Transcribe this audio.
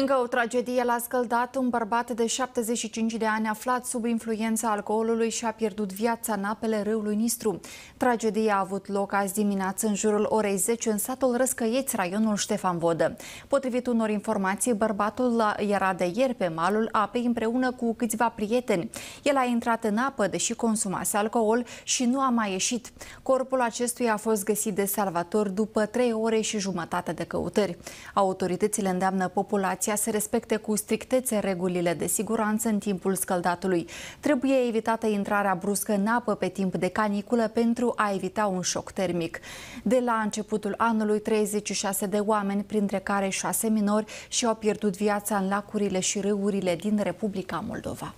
Încă o tragedie la scăldat, un bărbat de 75 de ani aflat sub influența alcoolului și a pierdut viața în apele râului Nistru. Tragedia a avut loc azi dimineață în jurul orei 10 în satul Răscăieți, raionul Ștefan Vodă. Potrivit unor informații, bărbatul era de ieri pe malul apei împreună cu câțiva prieteni. El a intrat în apă, deși consumase alcool și nu a mai ieșit. Corpul acestuia a fost găsit de salvator după 3 ore și jumătate de căutări. Autoritățile îndeamnă populația populația să respecte cu strictețe regulile de siguranță în timpul scăldatului. Trebuie evitată intrarea bruscă în apă pe timp de caniculă pentru a evita un șoc termic. De la începutul anului, 36 de oameni, printre care 6 minori, și-au pierdut viața în lacurile și râurile din Republica Moldova.